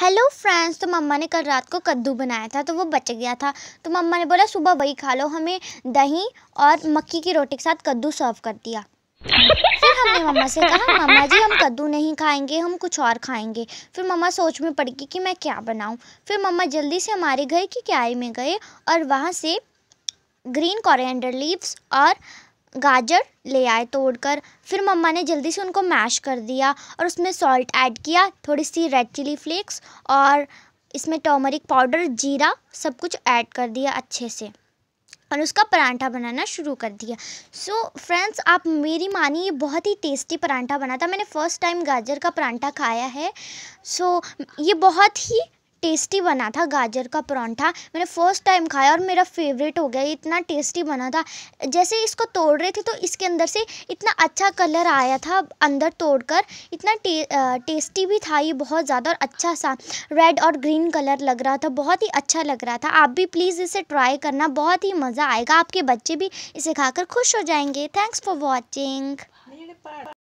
hello friends तो मम्मा ने कल रात को कद्दू बनाया था तो वो बच गया था तो मम्मा ने बोला सुबह वही खा लो हमें दही और मक्की की रोटी के साथ कद्दू सर्व कर दिया फिर हमने मम्मा से कहा मम्मा जी हम कद्दू नहीं खाएंगे हम कुछ और खाएंगे फिर मम्मा सोच में पड़ गई कि मैं क्या बनाऊं फिर मम्मा जल्दी से हमारे घर की क्यारी में गए और वहाँ से ग्रीन कॉरेंडर लीव्स और गाजर ले आए तोड़कर फिर मम्मा ने जल्दी से उनको मैश कर दिया और उसमें सॉल्ट ऐड किया थोड़ी सी रेड चिली फ्लेक्स और इसमें टर्मरिक पाउडर जीरा सब कुछ ऐड कर दिया अच्छे से और उसका परांठा बनाना शुरू कर दिया सो so, फ्रेंड्स आप मेरी मानिए बहुत ही टेस्टी परांठा बना था मैंने फ़र्स्ट टाइम गाजर का परांठा खाया है सो so, ये बहुत ही टेस्टी बना था गाजर का परांठा मैंने फ़र्स्ट टाइम खाया और मेरा फेवरेट हो गया इतना टेस्टी बना था जैसे इसको तोड़ रहे थे तो इसके अंदर से इतना अच्छा कलर आया था अंदर तोड़कर इतना टे, टेस्टी भी था ये बहुत ज़्यादा और अच्छा सा रेड और ग्रीन कलर लग रहा था बहुत ही अच्छा लग रहा था आप भी प्लीज़ इसे ट्राई करना बहुत ही मज़ा आएगा आपके बच्चे भी इसे खाकर खुश हो जाएंगे थैंक्स फॉर वॉचिंग